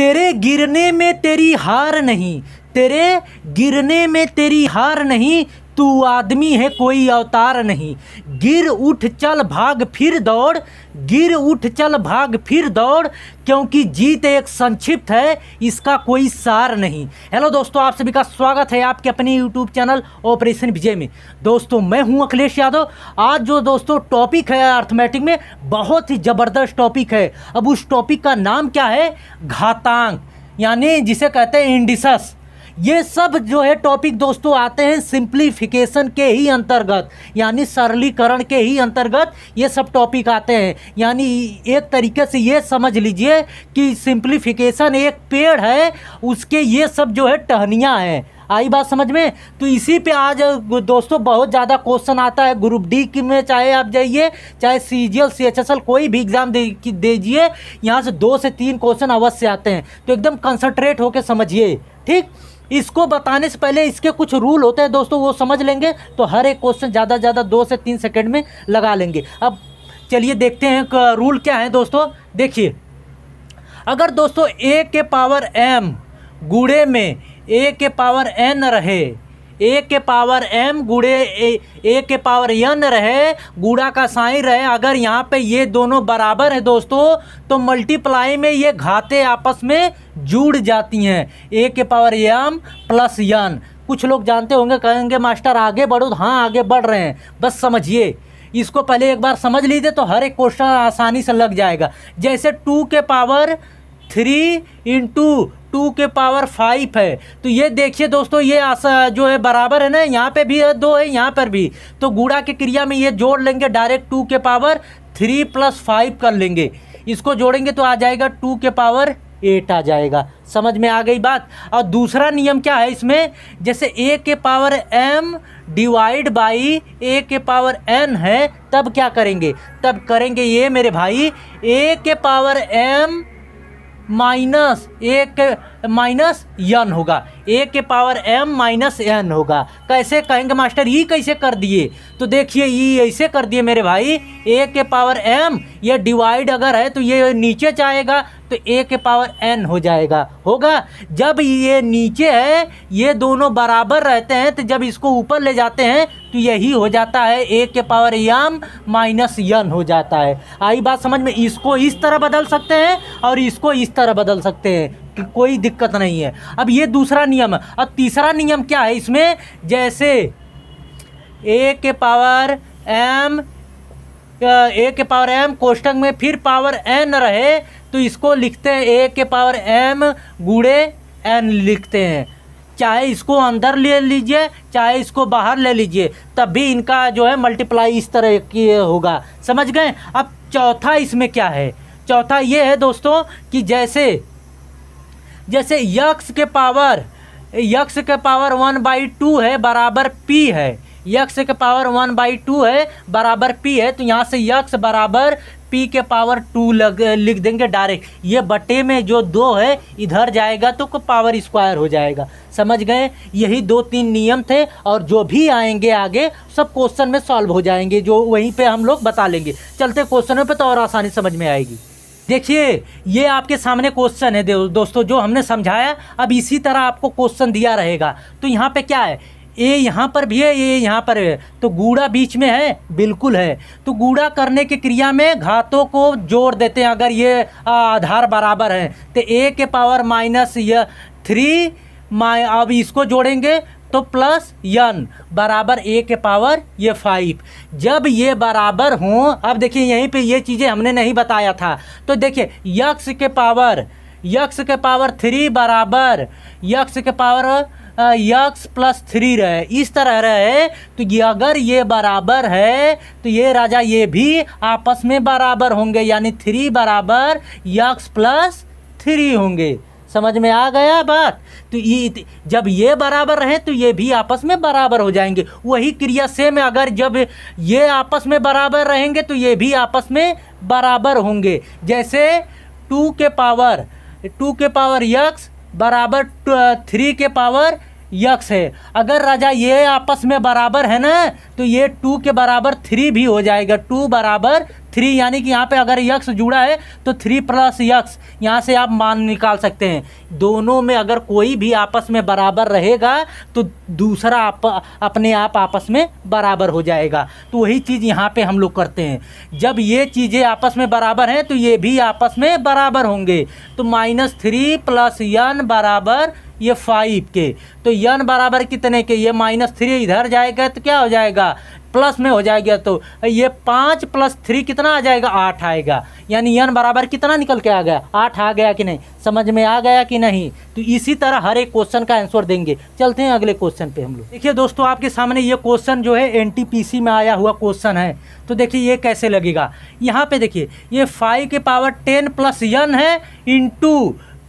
तेरे गिरने में तेरी हार नहीं तेरे गिरने में तेरी हार नहीं तू आदमी है कोई अवतार नहीं गिर उठ चल भाग फिर दौड़ गिर उठ चल भाग फिर दौड़ क्योंकि जीत एक संक्षिप्त है इसका कोई सार नहीं हेलो दोस्तों आप सभी का स्वागत है आपके अपने यूट्यूब चैनल ऑपरेशन विजय में दोस्तों मैं हूं अखिलेश यादव आज जो दोस्तों टॉपिक है अर्थमेटिक में बहुत ही ज़बरदस्त टॉपिक है अब उस टॉपिक का नाम क्या है घातांग यानी जिसे कहते हैं इंडिसस ये सब जो है टॉपिक दोस्तों आते हैं सिंप्लीफिकेशन के ही अंतर्गत यानी सरलीकरण के ही अंतर्गत ये सब टॉपिक आते हैं यानी एक तरीके से ये समझ लीजिए कि सिंप्लीफिकेशन एक पेड़ है उसके ये सब जो है टहनियाँ हैं आई बात समझ में तो इसी पे आज दोस्तों बहुत ज़्यादा क्वेश्चन आता है ग्रुप डी की में चाहे आप जाइए चाहे C G L C H S L कोई भी एग्ज़ाम दीजिए यहाँ से दो से तीन क्वेश्चन अवश्य आते हैं तो एकदम कंसनट्रेट होकर समझिए ठीक इसको बताने से पहले इसके कुछ रूल होते हैं दोस्तों वो समझ लेंगे तो हर एक क्वेश्चन ज़्यादा से ज़्यादा दो से तीन सेकंड में लगा लेंगे अब चलिए देखते हैं रूल क्या है दोस्तों देखिए अगर दोस्तों ए के पावर एम गुड़े में ए के पावर एन रहे ए के पावर एम गुड़े ए, ए के पावर यन रहे गुड़ा का साइन रहे अगर यहाँ पे ये दोनों बराबर है दोस्तों तो मल्टीप्लाई में ये घाते आपस में जुड़ जाती हैं ए के पावर एम प्लस यन कुछ लोग जानते होंगे कहेंगे मास्टर आगे बढ़ो हाँ आगे बढ़ रहे हैं बस समझिए इसको पहले एक बार समझ लीजिए तो हर एक क्वेश्चन आसानी से लग जाएगा जैसे टू के पावर थ्री इंटू टू के पावर फाइव है तो ये देखिए दोस्तों ये जो है बराबर है ना यहाँ पे भी है दो है यहाँ पर भी तो गुड़ा के क्रिया में ये जोड़ लेंगे डायरेक्ट टू के पावर थ्री प्लस फाइव कर लेंगे इसको जोड़ेंगे तो आ जाएगा टू के पावर एट आ जाएगा समझ में आ गई बात और दूसरा नियम क्या है इसमें जैसे ए के power M divide by A के पावर एन है तब क्या करेंगे तब करेंगे ये मेरे भाई ए के पावर एम माइनस ए के माइनस एन होगा ए के पावर एम माइनस एन होगा कैसे कहेंगे मास्टर ई कैसे कर दिए तो देखिए ई ऐसे कर दिए मेरे भाई ए के पावर एम ये डिवाइड अगर है तो ये नीचे जाएगा तो ए के पावर एन हो जाएगा होगा जब ये नीचे है ये दोनों बराबर रहते हैं तो जब इसको ऊपर ले जाते हैं तो यही हो जाता है ए के पावर यम माइनस यन हो जाता है आई बात समझ में इसको इस तरह बदल सकते हैं और इसको इस तरह बदल सकते हैं कि कोई दिक्कत नहीं है अब ये दूसरा नियम है अब तीसरा नियम क्या है इसमें जैसे ए के पावर एम ए के पावर एम कोष्टक में फिर पावर एन रहे तो इसको लिखते हैं ए के पावर एम गुड़े एन लिखते हैं चाहे इसको अंदर ले लीजिए चाहे इसको बाहर ले लीजिए तब भी इनका जो है मल्टीप्लाई इस तरह की होगा समझ गए अब चौथा इसमें क्या है चौथा ये है दोस्तों कि जैसे जैसे यक्स के पावर यक्स के पावर वन बाई टू है बराबर पी है यक्स के पावर वन बाई टू है बराबर पी है तो यहाँ से यक्स बराबर पी के पावर टू लग लिख देंगे डायरेक्ट ये बटे में जो दो है इधर जाएगा तो पावर स्क्वायर हो जाएगा समझ गए यही दो तीन नियम थे और जो भी आएंगे आगे सब क्वेश्चन में सॉल्व हो जाएंगे जो वहीं पे हम लोग बता लेंगे चलते क्वेश्चनों पे तो और आसानी समझ में आएगी देखिए ये आपके सामने क्वेश्चन है दोस्तों जो हमने समझाया अब इसी तरह आपको क्वेश्चन दिया रहेगा तो यहाँ पे क्या है ए यहाँ पर भी है ए यहाँ पर है तो गूढ़ा बीच में है बिल्कुल है तो गूढ़ा करने की क्रिया में घातों को जोड़ देते हैं अगर ये आधार बराबर है तो ए के power minus y three minus अब इसको जोड़ेंगे तो प्लस यन बराबर ए के पावर ये फाइव जब ये बराबर हों अब देखिए यहीं पे ये चीज़ें हमने नहीं बताया था तो देखिए यक्स के पावर यक्स के पावर थ्री बराबर यक्स के पावर यक्स प्लस थ्री रहे इस तरह रहे तो ये अगर ये बराबर है तो ये राजा ये भी आपस में बराबर होंगे यानी थ्री बराबर यक्स प्लस थ्री होंगे समझ में आ गया बात तो ये जब ये बराबर रहे तो ये भी आपस में बराबर हो जाएंगे वही क्रिया सेम अगर जब ये आपस में बराबर रहेंगे तो ये भी आपस में बराबर होंगे जैसे टू के पावर टू के पावर यक्स बराबर थ्री के पावर यक्स है अगर राजा ये आपस में बराबर है ना तो ये टू के बराबर थ्री भी हो जाएगा टू बराबर थ्री यानी कि यहाँ पे अगर यक्स जुड़ा है तो थ्री प्लस यक्स यहाँ से आप मान निकाल सकते हैं दोनों में अगर कोई भी आपस में बराबर रहेगा तो दूसरा आप अपने आप आपस में बराबर हो जाएगा तो वही चीज़ यहाँ पे हम लोग करते हैं जब ये चीज़ें आपस में बराबर हैं तो ये भी आपस में बराबर होंगे तो माइनस थ्री प्लस यन बराबर ये फाइव के तो यन बराबर कितने के ये माइनस थ्री इधर जाएगा तो क्या हो जाएगा प्लस में हो जाएगा तो ये पाँच प्लस थ्री कितना आ जाएगा आठ आएगा यानी यन बराबर कितना निकल के आ गया आठ आ गया कि नहीं समझ में आ गया कि नहीं तो इसी तरह हर एक क्वेश्चन का आंसर देंगे चलते हैं अगले क्वेश्चन पे हम लोग देखिए दोस्तों आपके सामने ये क्वेश्चन जो है एनटीपीसी में आया हुआ क्वेश्चन है तो देखिए ये कैसे लगेगा यहाँ पर देखिए ये फाइव के पावर टेन प्लस यन है इन टू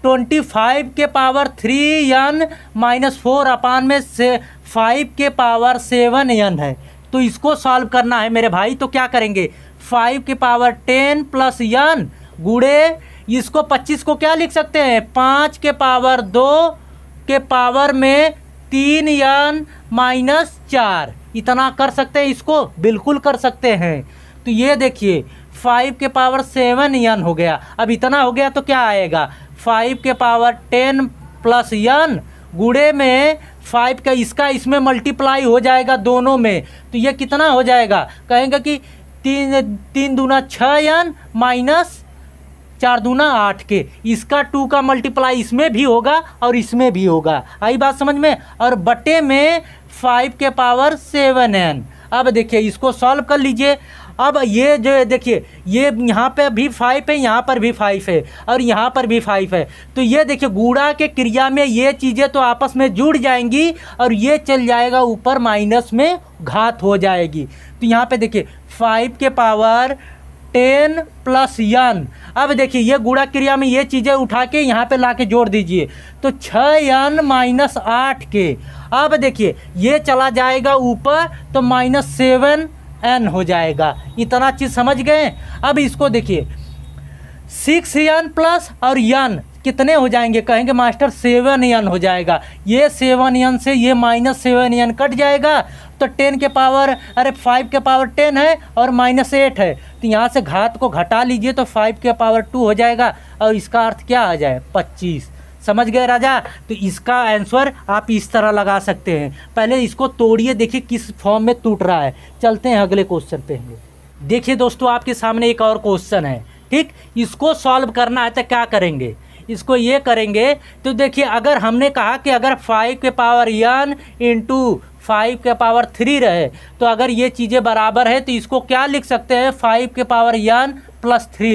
ट्वेंटी फाइव के power three n minus four अपान में से फाइव के पावर सेवन एन है तो इसको सॉल्व करना है मेरे भाई तो क्या करेंगे फाइव के पावर टेन प्लस यन गुड़े इसको पच्चीस को क्या लिख सकते हैं पाँच के पावर दो के पावर में तीन एन माइनस चार इतना कर सकते हैं इसको बिल्कुल कर सकते हैं तो ये देखिए फाइव के पावर सेवन एन हो गया अब इतना हो गया तो क्या आएगा फाइव के पावर टेन प्लस यन गुड़े में फाइव का इसका इसमें मल्टीप्लाई हो जाएगा दोनों में तो ये कितना हो जाएगा कहेंगे कि तीन तीन दूना छः यन माइनस चार दूना आठ के इसका टू का मल्टीप्लाई इसमें भी होगा और इसमें भी होगा आई बात समझ में और बटे में फाइव के पावर सेवन एन अब देखिए इसको सॉल्व कर लीजिए अब ये जो है देखिए ये यहाँ पे भी फाइव है यहाँ पर भी फाइव है और यहाँ पर भी फाइव है तो ये देखिए गुड़ा के क्रिया में ये चीज़ें तो आपस में जुड़ जाएंगी और ये चल जाएगा ऊपर माइनस में घात हो जाएगी तो यहाँ पे देखिए फाइव के पावर टेन प्लस यन अब देखिए ये गुड़ा क्रिया में ये चीज़ें उठा के यहाँ पर ला के जोड़ दीजिए तो छः यन माइनस आठ के अब देखिए ये चला जाएगा ऊपर तो माइनस सेवन एन हो जाएगा इतना चीज़ समझ गए अब इसको देखिए सिक्स एन प्लस और यन कितने हो जाएंगे कहेंगे मास्टर सेवन एन हो जाएगा ये सेवन एन से ये माइनस सेवन एन कट जाएगा तो टेन के पावर अरे फाइव के पावर टेन है और माइनस एट है तो यहाँ से घात को घटा लीजिए तो फाइव के पावर टू हो जाएगा और इसका अर्थ क्या आ जाए पच्चीस समझ गए राजा तो इसका आंसर आप इस तरह लगा सकते हैं पहले इसको तोड़िए देखिए किस फॉर्म में टूट रहा है चलते हैं अगले क्वेश्चन पे हमें देखिए दोस्तों आपके सामने एक और क्वेश्चन है ठीक इसको सॉल्व करना है तो क्या करेंगे इसको ये करेंगे तो देखिए अगर हमने कहा कि अगर फाइव के पावर यन इंटू फाइव के पावर थ्री रहे तो अगर ये चीज़ें बराबर है तो इसको क्या लिख सकते हैं फाइव के पावर यन प्लस थ्री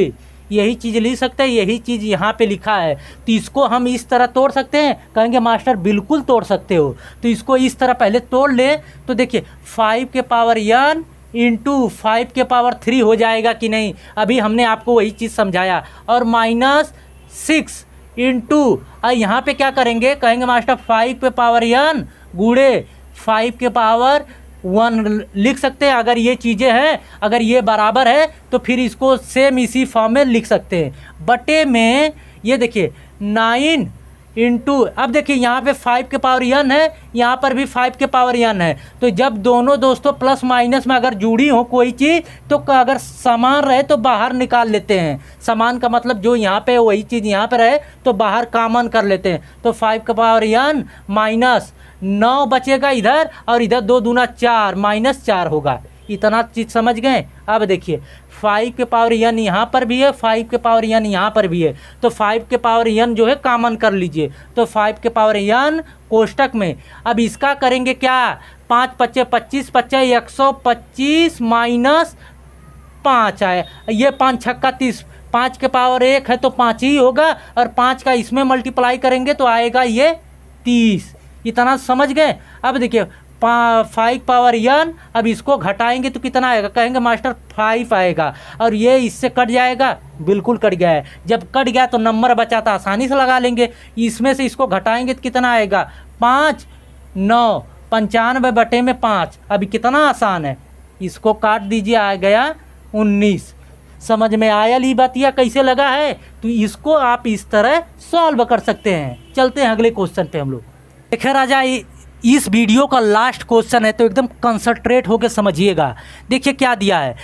यही चीज़ लिख सकते हैं यही चीज़ यहाँ पे लिखा है तो इसको हम इस तरह तोड़ सकते हैं कहेंगे मास्टर बिल्कुल तोड़ सकते हो तो इसको इस तरह पहले तोड़ लें तो देखिए फाइव के पावर यन इंटू फाइव के पावर थ्री हो जाएगा कि नहीं अभी हमने आपको वही चीज़ समझाया और माइनस सिक्स इंटू यहाँ पर क्या करेंगे कहेंगे मास्टर फाइव के पावर यन गुड़े फाइव के पावर वन लिख सकते हैं अगर ये चीज़ें हैं अगर ये बराबर है तो फिर इसको सेम इसी फॉर्म में लिख सकते हैं बटे में ये देखिए नाइन इंटू अब देखिए यहाँ पे फाइव के पावर यन है यहाँ पर भी फाइव के पावर यन है तो जब दोनों दोस्तों प्लस माइनस में अगर जुड़ी हो कोई चीज़ तो अगर समान रहे तो बाहर निकाल लेते हैं समान का मतलब जो यहाँ पे वही चीज़ यहाँ पे रहे तो बाहर कामन कर लेते हैं तो फाइव के पावर यन माइनस नौ बचेगा इधर और इधर दो दूना चार माइनस चार होगा इतना चीज समझ गए अब देखिए फाइव के पावर यन यहाँ पर भी है फाइव के पावर यन यहाँ पर भी है तो फाइव के पावर यन जो है कामन कर लीजिए तो फाइव के पावर यन कोष्टक में अब इसका करेंगे क्या पाँच पच्चे पच्चीस पच्चे एक सौ पच्चीस माइनस पाँच आए ये पाँच छक्का तीस पाँच के पावर एक है तो पाँच ही होगा और पाँच का इसमें मल्टीप्लाई करेंगे तो आएगा ये तीस इतना समझ गए अब देखिए पा, फाइव पावर यन अब इसको घटाएंगे तो कितना आएगा कहेंगे मास्टर फाइव आएगा और ये इससे कट जाएगा बिल्कुल कट गया है जब कट गया तो नंबर बचा तो आसानी से लगा लेंगे इसमें से इसको घटाएंगे तो कितना आएगा पाँच नौ पंचानवे बटे में पाँच अभी कितना आसान है इसको काट दीजिए आ गया उन्नीस समझ में आया ली बात कैसे लगा है तो इसको आप इस तरह सॉल्व कर सकते हैं चलते हैं अगले क्वेश्चन पे हम लोग खैर राजा इस वीडियो का लास्ट क्वेश्चन है तो एकदम कंसंट्रेट होकर समझिएगा देखिए क्या दिया है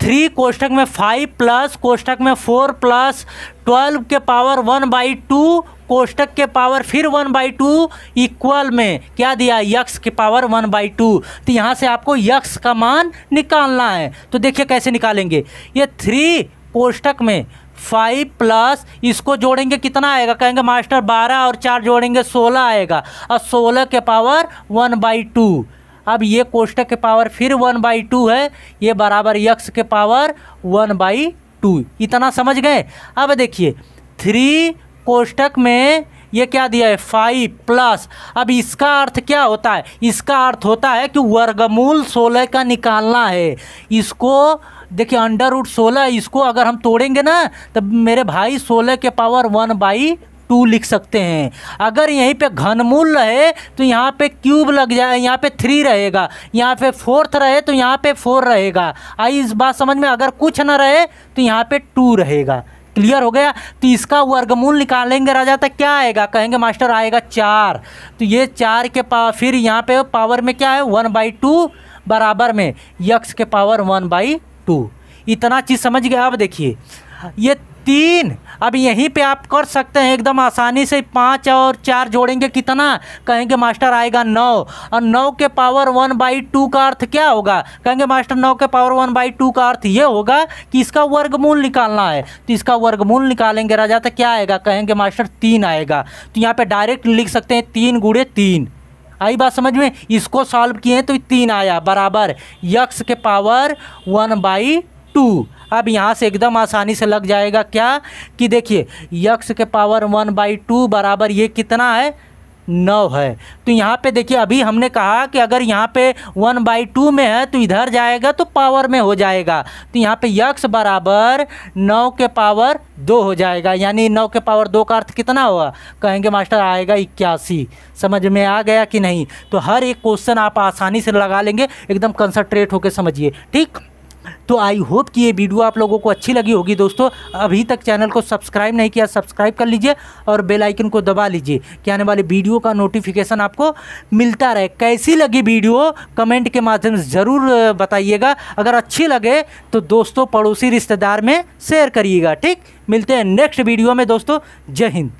थ्री कोष्टक में फाइव प्लस कोष्टक में फोर प्लस ट्वेल्व के पावर वन बाई टू कोष्टक के पावर फिर वन बाई टू इक्वल में क्या दिया यक्स के पावर वन बाई टू तो यहाँ से आपको यक्स का मान निकालना है तो देखिए कैसे निकालेंगे ये थ्री कोष्टक में फाइव प्लस इसको जोड़ेंगे कितना आएगा कहेंगे मास्टर बारह और चार जोड़ेंगे सोलह आएगा और सोलह के पावर वन बाई टू अब ये कोष्टक के पावर फिर वन बाई टू है ये बराबर यक्स के पावर वन बाई टू इतना समझ गए अब देखिए थ्री कोष्टक में ये क्या दिया है फाइव प्लस अब इसका अर्थ क्या होता है इसका अर्थ होता है कि वर्गमूल सोलह का निकालना है इसको देखिए अंडर रूट सोलह इसको अगर हम तोड़ेंगे ना तब मेरे भाई सोलह के पावर वन बाई टू लिख सकते हैं अगर यहीं पे घनमूल रहे तो यहाँ पे क्यूब लग जाए यहाँ पे थ्री रहेगा यहाँ पे फोर्थ रहे तो यहाँ पे फोर रहेगा आई इस बात समझ में अगर कुछ ना रहे तो यहाँ पे टू रहेगा क्लियर हो गया तो इसका वर्गमूल निकालेंगे राजा तक क्या आएगा कहेंगे मास्टर आएगा चार तो ये चार के पावर फिर यहाँ पे पावर में क्या है वन बाई टू बराबर में यक्स के पावर वन बाई टू इतना चीज़ समझ गया अब देखिए ये तीन अब यहीं पे आप कर सकते हैं एकदम आसानी से पाँच और चार जोड़ेंगे कितना कहेंगे मास्टर आएगा नौ और नौ के पावर वन बाई टू का अर्थ क्या होगा कहेंगे मास्टर नौ के पावर वन बाई टू का अर्थ ये होगा कि इसका वर्गमूल निकालना है तो इसका वर्गमूल निकालेंगे राजा तो क्या आएगा कहेंगे मास्टर तीन आएगा तो यहाँ पर डायरेक्ट लिख सकते हैं तीन गुड़े तीन आई बात समझ में इसको सॉल्व किए तो तीन आया बराबर यक्स के पावर वन बाई टू अब यहाँ से एकदम आसानी से लग जाएगा क्या कि देखिए यक्स के पावर वन बाई टू बराबर ये कितना है नौ है तो यहाँ पे देखिए अभी हमने कहा कि अगर यहाँ पे वन बाई टू में है तो इधर जाएगा तो पावर में हो जाएगा तो यहाँ पे यक्स बराबर नौ के पावर दो हो जाएगा यानी नौ के पावर दो का अर्थ कितना हुआ कहेंगे मास्टर आएगा इक्यासी समझ में आ गया कि नहीं तो हर एक क्वेश्चन आप आसानी से लगा लेंगे एकदम कंसनट्रेट होकर समझिए ठीक तो आई होप कि ये वीडियो आप लोगों को अच्छी लगी होगी दोस्तों अभी तक चैनल को सब्सक्राइब नहीं किया सब्सक्राइब कर लीजिए और बेल आइकन को दबा लीजिए कि आने वाले वीडियो का नोटिफिकेशन आपको मिलता रहे कैसी लगी वीडियो कमेंट के माध्यम से ज़रूर बताइएगा अगर अच्छी लगे तो दोस्तों पड़ोसी रिश्तेदार में शेयर करिएगा ठीक मिलते हैं नेक्स्ट वीडियो में दोस्तों जय हिंद